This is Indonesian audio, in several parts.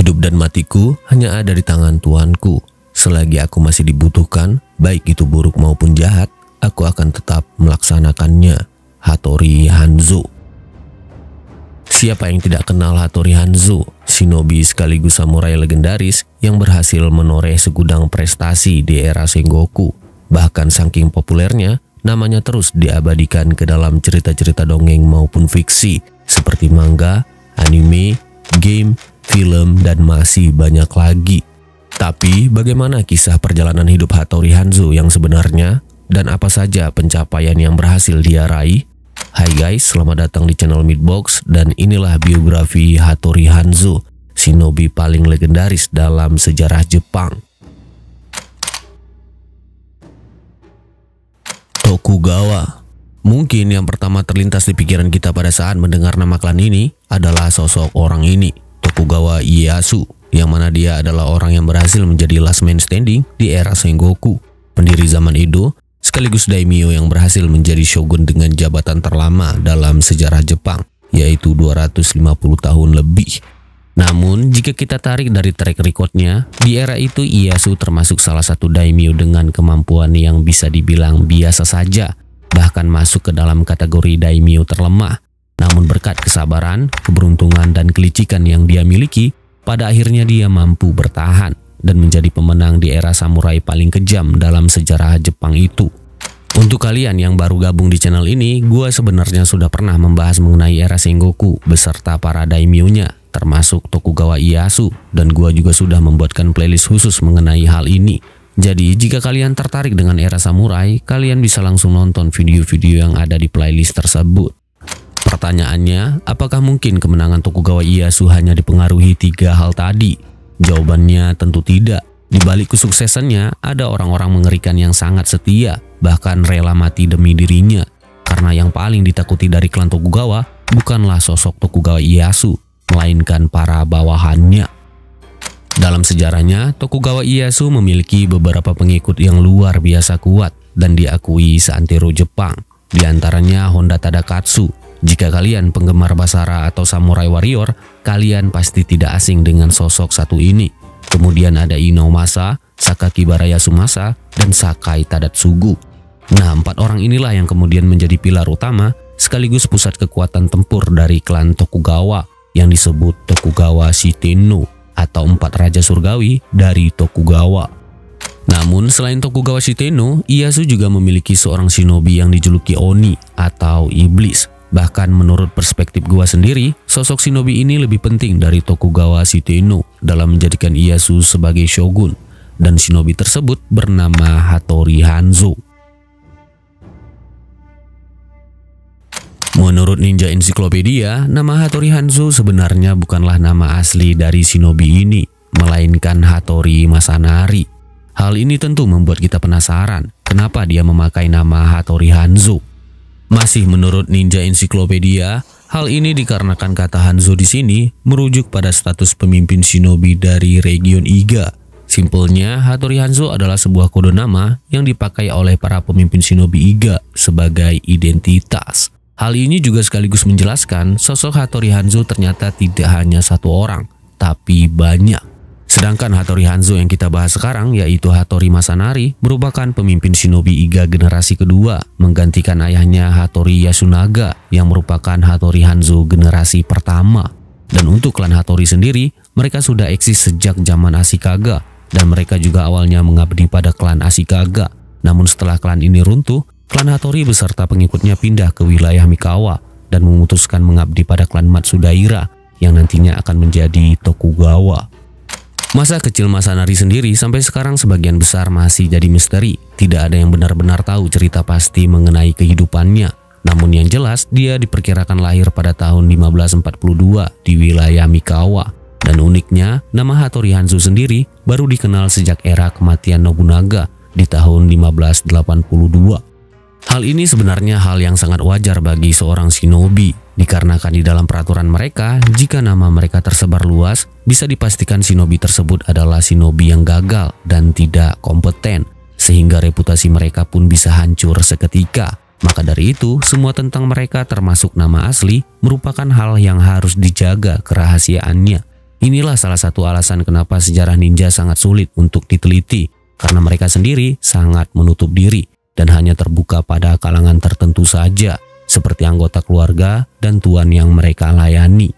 Hidup dan matiku hanya ada di tangan Tuanku. Selagi aku masih dibutuhkan, baik itu buruk maupun jahat, aku akan tetap melaksanakannya. Hatori Hanzo Siapa yang tidak kenal Hatori Hanzo, shinobi sekaligus samurai legendaris yang berhasil menoreh segudang prestasi di era Sengoku. Bahkan saking populernya, namanya terus diabadikan ke dalam cerita-cerita dongeng maupun fiksi seperti manga, anime, game, film, dan masih banyak lagi. Tapi bagaimana kisah perjalanan hidup Hattori Hanzo yang sebenarnya dan apa saja pencapaian yang berhasil dia raih? Hai guys, selamat datang di channel Midbox dan inilah biografi Hattori Hanzo, shinobi paling legendaris dalam sejarah Jepang. Tokugawa Mungkin yang pertama terlintas di pikiran kita pada saat mendengar nama klan ini adalah sosok orang ini. Tokugawa Ieyasu, yang mana dia adalah orang yang berhasil menjadi last man standing di era Sengoku, pendiri zaman Edo, sekaligus daimyo yang berhasil menjadi shogun dengan jabatan terlama dalam sejarah Jepang, yaitu 250 tahun lebih. Namun, jika kita tarik dari track recordnya, di era itu Ieyasu termasuk salah satu daimyo dengan kemampuan yang bisa dibilang biasa saja, bahkan masuk ke dalam kategori daimyo terlemah. Namun berkat kesabaran, keberuntungan, dan kelicikan yang dia miliki, pada akhirnya dia mampu bertahan dan menjadi pemenang di era samurai paling kejam dalam sejarah Jepang itu. Untuk kalian yang baru gabung di channel ini, gue sebenarnya sudah pernah membahas mengenai era Sengoku beserta para daimyo termasuk Tokugawa Ieyasu, dan gue juga sudah membuatkan playlist khusus mengenai hal ini. Jadi, jika kalian tertarik dengan era samurai, kalian bisa langsung nonton video-video yang ada di playlist tersebut. Pertanyaannya, apakah mungkin kemenangan Tokugawa Ieyasu hanya dipengaruhi tiga hal tadi? Jawabannya tentu tidak. Di balik kesuksesannya, ada orang-orang mengerikan yang sangat setia, bahkan rela mati demi dirinya. Karena yang paling ditakuti dari klan Tokugawa bukanlah sosok Tokugawa Ieyasu, melainkan para bawahannya. Dalam sejarahnya, Tokugawa Ieyasu memiliki beberapa pengikut yang luar biasa kuat dan diakui seantero Jepang, di antaranya Honda Tadakatsu, jika kalian penggemar Basara atau Samurai Warrior, kalian pasti tidak asing dengan sosok satu ini. Kemudian ada Inomasa, Sakakibara Sumasa, dan Sakai Tadatsugu. Nah, empat orang inilah yang kemudian menjadi pilar utama sekaligus pusat kekuatan tempur dari klan Tokugawa yang disebut Tokugawa Shitenno atau empat raja surgawi dari Tokugawa. Namun selain Tokugawa Shitenno, Iyasu juga memiliki seorang shinobi yang dijuluki Oni atau Iblis Bahkan menurut perspektif gua sendiri, sosok shinobi ini lebih penting dari Tokugawa Shitenu dalam menjadikan Ieyasu sebagai shogun dan shinobi tersebut bernama Hattori Hanzo. Menurut Ninja Encyclopedia, nama Hattori Hanzo sebenarnya bukanlah nama asli dari shinobi ini, melainkan Hattori Masanari. Hal ini tentu membuat kita penasaran kenapa dia memakai nama Hattori Hanzo. Masih menurut Ninja Encyclopedia, hal ini dikarenakan kata Hanzo di sini merujuk pada status pemimpin shinobi dari region Iga. Simpelnya, Hattori Hanzo adalah sebuah kode nama yang dipakai oleh para pemimpin shinobi Iga sebagai identitas. Hal ini juga sekaligus menjelaskan sosok Hattori Hanzo ternyata tidak hanya satu orang, tapi banyak. Sedangkan Hattori Hanzo yang kita bahas sekarang yaitu Hattori Masanari merupakan pemimpin shinobi Iga generasi kedua menggantikan ayahnya Hattori Yasunaga yang merupakan Hattori Hanzo generasi pertama. Dan untuk klan Hattori sendiri, mereka sudah eksis sejak zaman Asikaga dan mereka juga awalnya mengabdi pada klan Asikaga Namun setelah klan ini runtuh, klan Hattori beserta pengikutnya pindah ke wilayah Mikawa dan memutuskan mengabdi pada klan Matsudaira yang nantinya akan menjadi Tokugawa. Masa kecil Masanari nari sendiri sampai sekarang sebagian besar masih jadi misteri. Tidak ada yang benar-benar tahu cerita pasti mengenai kehidupannya. Namun yang jelas, dia diperkirakan lahir pada tahun 1542 di wilayah Mikawa. Dan uniknya, nama Hattori Hanzo sendiri baru dikenal sejak era kematian Nobunaga di tahun 1582. Hal ini sebenarnya hal yang sangat wajar bagi seorang shinobi Dikarenakan di dalam peraturan mereka, jika nama mereka tersebar luas, bisa dipastikan shinobi tersebut adalah shinobi yang gagal dan tidak kompeten, sehingga reputasi mereka pun bisa hancur seketika. Maka dari itu, semua tentang mereka termasuk nama asli merupakan hal yang harus dijaga kerahasiaannya. Inilah salah satu alasan kenapa sejarah ninja sangat sulit untuk diteliti, karena mereka sendiri sangat menutup diri dan hanya terbuka pada kalangan tertentu saja seperti anggota keluarga dan tuan yang mereka layani.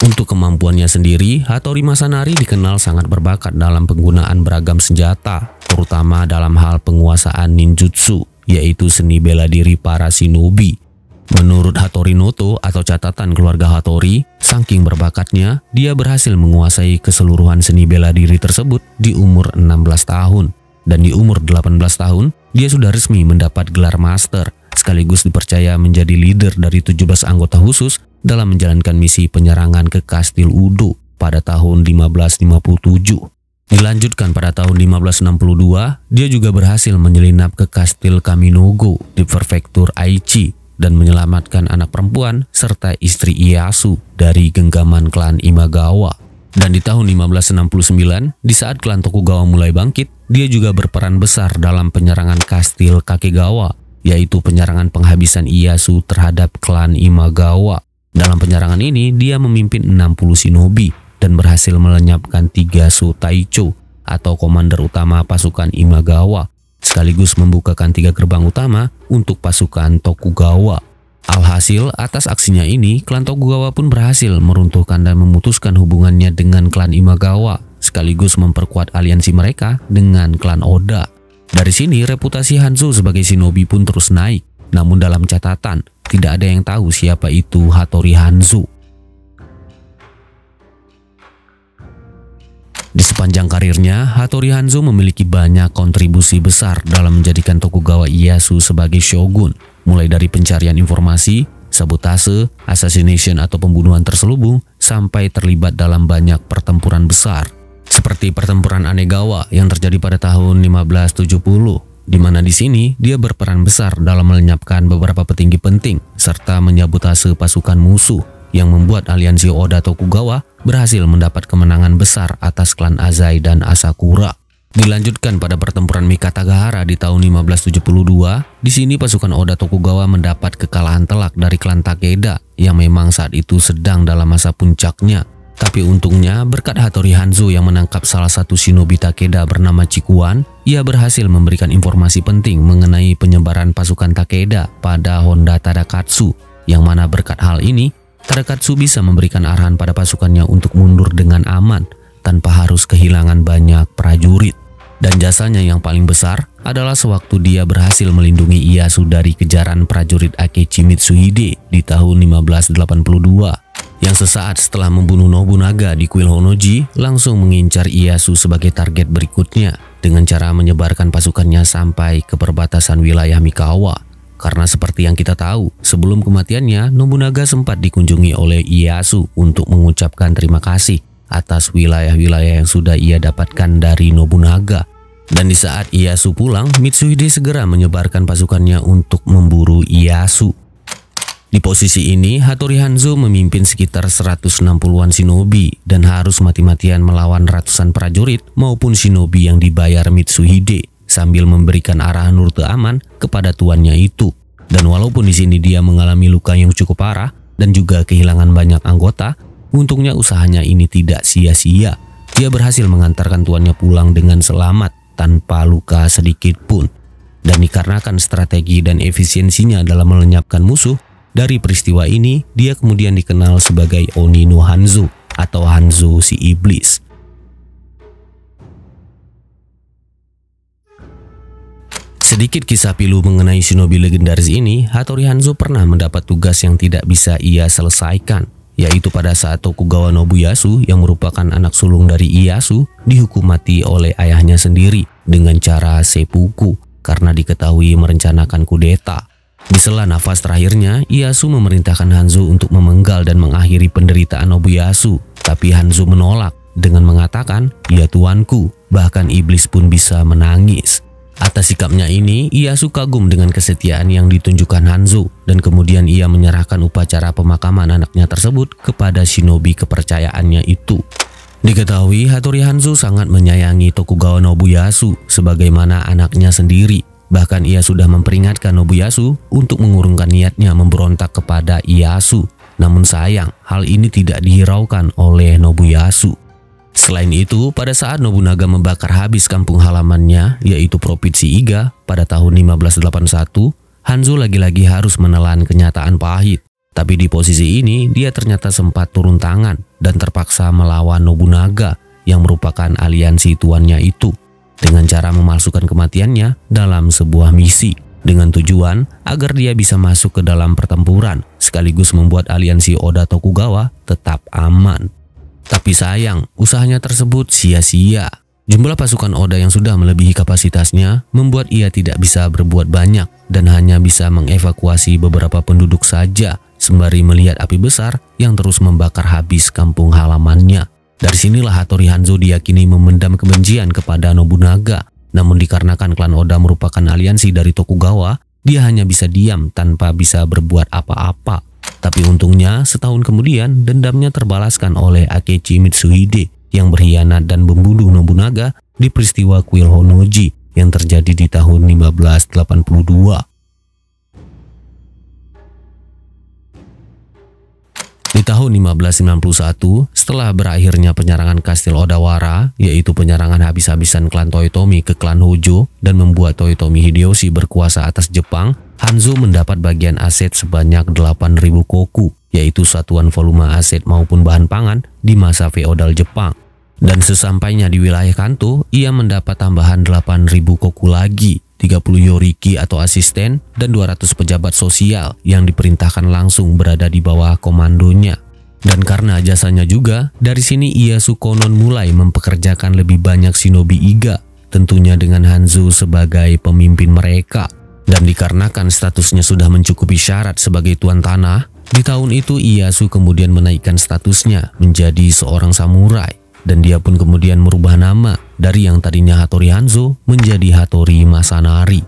Untuk kemampuannya sendiri, Hattori Masanari dikenal sangat berbakat dalam penggunaan beragam senjata, terutama dalam hal penguasaan ninjutsu, yaitu seni bela diri para shinobi. Menurut Hattori Noto atau catatan keluarga Hattori, saking berbakatnya, dia berhasil menguasai keseluruhan seni bela diri tersebut di umur 16 tahun dan di umur 18 tahun, dia sudah resmi mendapat gelar master, sekaligus dipercaya menjadi leader dari 17 anggota khusus dalam menjalankan misi penyerangan ke Kastil Udo pada tahun 1557. Dilanjutkan pada tahun 1562, dia juga berhasil menyelinap ke Kastil Kaminogo di prefektur Aichi dan menyelamatkan anak perempuan serta istri Ieyasu dari genggaman klan Imagawa. Dan di tahun 1569, di saat klan Tokugawa mulai bangkit, dia juga berperan besar dalam penyerangan kastil Kakegawa, yaitu penyerangan penghabisan Iyasu terhadap klan Imagawa. Dalam penyerangan ini, dia memimpin 60 shinobi dan berhasil melenyapkan tiga Sutaicho atau komander utama pasukan Imagawa, sekaligus membukakan tiga gerbang utama untuk pasukan Tokugawa. Alhasil, atas aksinya ini, klan Tokugawa pun berhasil meruntuhkan dan memutuskan hubungannya dengan klan Imagawa sekaligus memperkuat aliansi mereka dengan klan Oda. Dari sini, reputasi Hanzo sebagai shinobi pun terus naik. Namun dalam catatan, tidak ada yang tahu siapa itu Hattori Hanzo. Di sepanjang karirnya, Hattori Hanzo memiliki banyak kontribusi besar dalam menjadikan Tokugawa Ieyasu sebagai shogun, mulai dari pencarian informasi, sabotase, assassination atau pembunuhan terselubung, sampai terlibat dalam banyak pertempuran besar seperti pertempuran Anegawa yang terjadi pada tahun 1570, di mana di sini dia berperan besar dalam melenyapkan beberapa petinggi penting serta menyabotase pasukan musuh yang membuat aliansi Oda Tokugawa berhasil mendapat kemenangan besar atas klan Azai dan Asakura. Dilanjutkan pada pertempuran Mikatagahara di tahun 1572, di sini pasukan Oda Tokugawa mendapat kekalahan telak dari klan Takeda yang memang saat itu sedang dalam masa puncaknya tapi untungnya berkat Hattori Hanzo yang menangkap salah satu shinobi Takeda bernama Chikuan, ia berhasil memberikan informasi penting mengenai penyebaran pasukan Takeda pada Honda Tadakatsu, yang mana berkat hal ini, Tadakatsu bisa memberikan arahan pada pasukannya untuk mundur dengan aman tanpa harus kehilangan banyak prajurit. Dan jasanya yang paling besar adalah sewaktu dia berhasil melindungi Iyasu dari kejaran prajurit Akechi Mitsuhide di tahun 1582 yang sesaat setelah membunuh Nobunaga di kuil Honoji langsung mengincar Iyasu sebagai target berikutnya dengan cara menyebarkan pasukannya sampai ke perbatasan wilayah Mikawa. Karena seperti yang kita tahu, sebelum kematiannya, Nobunaga sempat dikunjungi oleh Iyasu untuk mengucapkan terima kasih atas wilayah-wilayah yang sudah ia dapatkan dari Nobunaga. Dan di saat Iyasu pulang, Mitsuhide segera menyebarkan pasukannya untuk memburu Iyasu. Di posisi ini, Hattori Hanzo memimpin sekitar 160-an shinobi dan harus mati-matian melawan ratusan prajurit maupun shinobi yang dibayar Mitsuhide sambil memberikan arahan rute aman kepada tuannya itu. Dan walaupun di sini dia mengalami luka yang cukup parah dan juga kehilangan banyak anggota, untungnya usahanya ini tidak sia-sia. Dia berhasil mengantarkan tuannya pulang dengan selamat tanpa luka sedikit pun. Dan dikarenakan strategi dan efisiensinya dalam melenyapkan musuh, dari peristiwa ini, dia kemudian dikenal sebagai Onino Hanzo atau Hanzo si Iblis. Sedikit kisah pilu mengenai shinobi legendaris ini, Hattori Hanzo pernah mendapat tugas yang tidak bisa ia selesaikan, yaitu pada saat Tokugawa Nobuyasu yang merupakan anak sulung dari Iyasu dihukum mati oleh ayahnya sendiri dengan cara sepuku karena diketahui merencanakan kudeta. Di sela nafas terakhirnya, Iyasu memerintahkan Hanzo untuk memenggal dan mengakhiri penderitaan Nobuyasu. Tapi Hanzo menolak dengan mengatakan, "Ya tuanku, bahkan iblis pun bisa menangis." Atas sikapnya ini, Iyasu kagum dengan kesetiaan yang ditunjukkan Hanzo dan kemudian ia menyerahkan upacara pemakaman anaknya tersebut kepada shinobi kepercayaannya itu. Diketahui Hattori Hanzo sangat menyayangi Tokugawa Nobuyasu sebagaimana anaknya sendiri Bahkan ia sudah memperingatkan Nobuyasu untuk mengurungkan niatnya memberontak kepada Iyasu, Namun sayang, hal ini tidak dihiraukan oleh Nobuyasu. Selain itu, pada saat Nobunaga membakar habis kampung halamannya, yaitu Provinsi Iga, pada tahun 1581, Hanzo lagi-lagi harus menelan kenyataan pahit. Tapi di posisi ini, dia ternyata sempat turun tangan dan terpaksa melawan Nobunaga yang merupakan aliansi tuannya itu dengan cara memalsukan kematiannya dalam sebuah misi dengan tujuan agar dia bisa masuk ke dalam pertempuran sekaligus membuat aliansi Oda Tokugawa tetap aman. Tapi sayang, usahanya tersebut sia-sia. Jumlah pasukan Oda yang sudah melebihi kapasitasnya membuat ia tidak bisa berbuat banyak dan hanya bisa mengevakuasi beberapa penduduk saja sembari melihat api besar yang terus membakar habis kampung halamannya. Dari sinilah Hattori Hanzo diyakini memendam kebencian kepada Nobunaga. Namun dikarenakan klan Oda merupakan aliansi dari Tokugawa, dia hanya bisa diam tanpa bisa berbuat apa-apa. Tapi untungnya, setahun kemudian dendamnya terbalaskan oleh Akechi Mitsuhide yang berkhianat dan membunuh Nobunaga di peristiwa Kuil Honoji yang terjadi di tahun 1582. Di tahun 1591, setelah berakhirnya penyerangan Kastil Odawara, yaitu penyerangan habis-habisan klan Toyotomi ke klan Hojo dan membuat Toyotomi Hideyoshi berkuasa atas Jepang, Hanzo mendapat bagian aset sebanyak 8.000 koku, yaitu satuan volume aset maupun bahan pangan di masa feodal Jepang. Dan sesampainya di wilayah Kanto, ia mendapat tambahan 8.000 koku lagi, 30 yoriki atau asisten, dan 200 pejabat sosial yang diperintahkan langsung berada di bawah komandonya. Dan karena jasanya juga, dari sini ia Sukonon mulai mempekerjakan lebih banyak shinobi Iga, tentunya dengan Hanzo sebagai pemimpin mereka. Dan dikarenakan statusnya sudah mencukupi syarat sebagai tuan tanah, di tahun itu Iyasu kemudian menaikkan statusnya menjadi seorang samurai dan dia pun kemudian merubah nama dari yang tadinya Hattori Hanzo menjadi Hattori Masanari.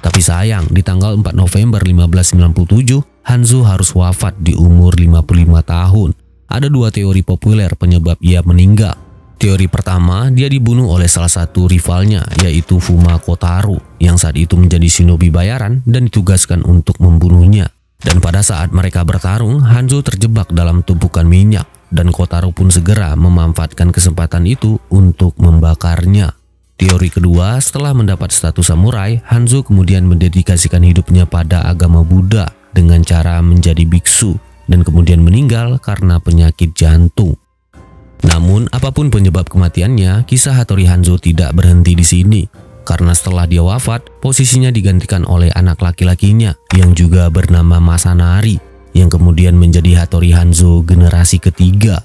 Tapi sayang, di tanggal 4 November 1597, Hanzo harus wafat di umur 55 tahun. Ada dua teori populer penyebab ia meninggal. Teori pertama, dia dibunuh oleh salah satu rivalnya, yaitu Fuma Kotaru, yang saat itu menjadi shinobi bayaran dan ditugaskan untuk membunuhnya. Dan pada saat mereka bertarung, Hanzo terjebak dalam tumpukan minyak dan Kotaro pun segera memanfaatkan kesempatan itu untuk membakarnya. Teori kedua, setelah mendapat status samurai, Hanzo kemudian mendedikasikan hidupnya pada agama Buddha dengan cara menjadi biksu dan kemudian meninggal karena penyakit jantung. Namun, apapun penyebab kematiannya, kisah Hattori Hanzo tidak berhenti di sini. Karena setelah dia wafat, posisinya digantikan oleh anak laki-lakinya yang juga bernama Masanari yang kemudian menjadi Hattori Hanzo generasi ketiga.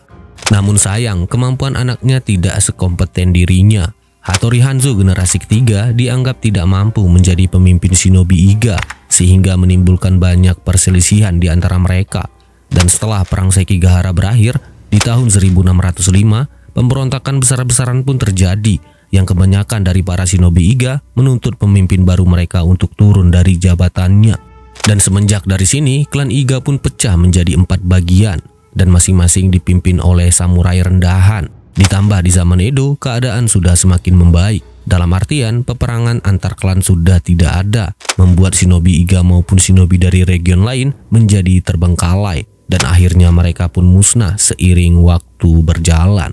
Namun sayang, kemampuan anaknya tidak sekompeten dirinya. Hattori Hanzo generasi ketiga dianggap tidak mampu menjadi pemimpin Shinobi Iga sehingga menimbulkan banyak perselisihan di antara mereka. Dan setelah perang Sekigahara berakhir di tahun 1605, pemberontakan besar-besaran pun terjadi yang kebanyakan dari para Shinobi Iga menuntut pemimpin baru mereka untuk turun dari jabatannya. Dan semenjak dari sini, klan Iga pun pecah menjadi empat bagian dan masing-masing dipimpin oleh samurai rendahan. Ditambah di zaman Edo, keadaan sudah semakin membaik. Dalam artian, peperangan antar klan sudah tidak ada, membuat shinobi Iga maupun shinobi dari region lain menjadi terbengkalai, dan akhirnya mereka pun musnah seiring waktu berjalan.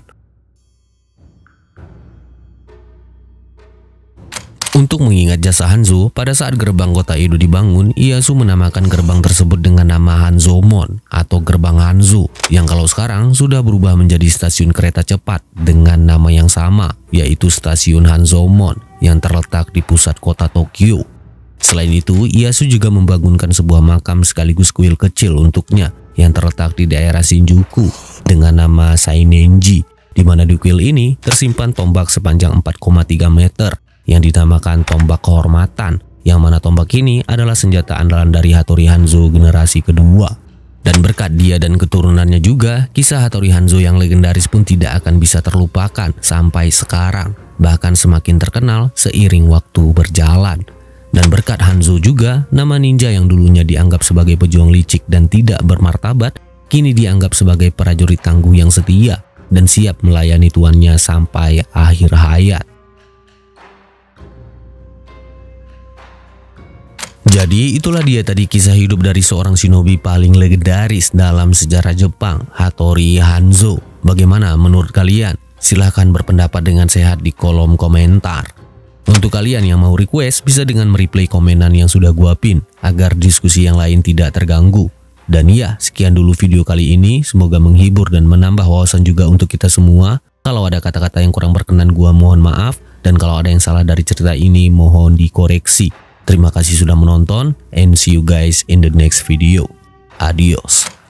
Untuk mengingat jasa Hanzo, pada saat gerbang kota Edo dibangun, Ieyasu menamakan gerbang tersebut dengan nama Hanzomon atau gerbang Hanzo, yang kalau sekarang sudah berubah menjadi stasiun kereta cepat dengan nama yang sama, yaitu stasiun Hanzomon yang terletak di pusat kota Tokyo. Selain itu, Ieyasu juga membangunkan sebuah makam sekaligus kuil kecil untuknya yang terletak di daerah Shinjuku dengan nama Sainenji di mana di kuil ini tersimpan tombak sepanjang 4,3 meter yang dinamakan tombak kehormatan yang mana tombak ini adalah senjata andalan dari Hattori Hanzo generasi kedua. Dan berkat dia dan keturunannya juga, kisah Hattori Hanzo yang legendaris pun tidak akan bisa terlupakan sampai sekarang, bahkan semakin terkenal seiring waktu berjalan. Dan berkat Hanzo juga, nama ninja yang dulunya dianggap sebagai pejuang licik dan tidak bermartabat, kini dianggap sebagai prajurit tangguh yang setia dan siap melayani tuannya sampai akhir hayat. Jadi itulah dia tadi kisah hidup dari seorang shinobi paling legendaris dalam sejarah Jepang, Hattori Hanzo. Bagaimana menurut kalian? Silahkan berpendapat dengan sehat di kolom komentar. Untuk kalian yang mau request, bisa dengan mereplay komenan yang sudah gua pin, agar diskusi yang lain tidak terganggu. Dan ya, sekian dulu video kali ini, semoga menghibur dan menambah wawasan juga untuk kita semua. Kalau ada kata-kata yang kurang berkenan gua mohon maaf, dan kalau ada yang salah dari cerita ini mohon dikoreksi. Terima kasih sudah menonton and see you guys in the next video. Adios.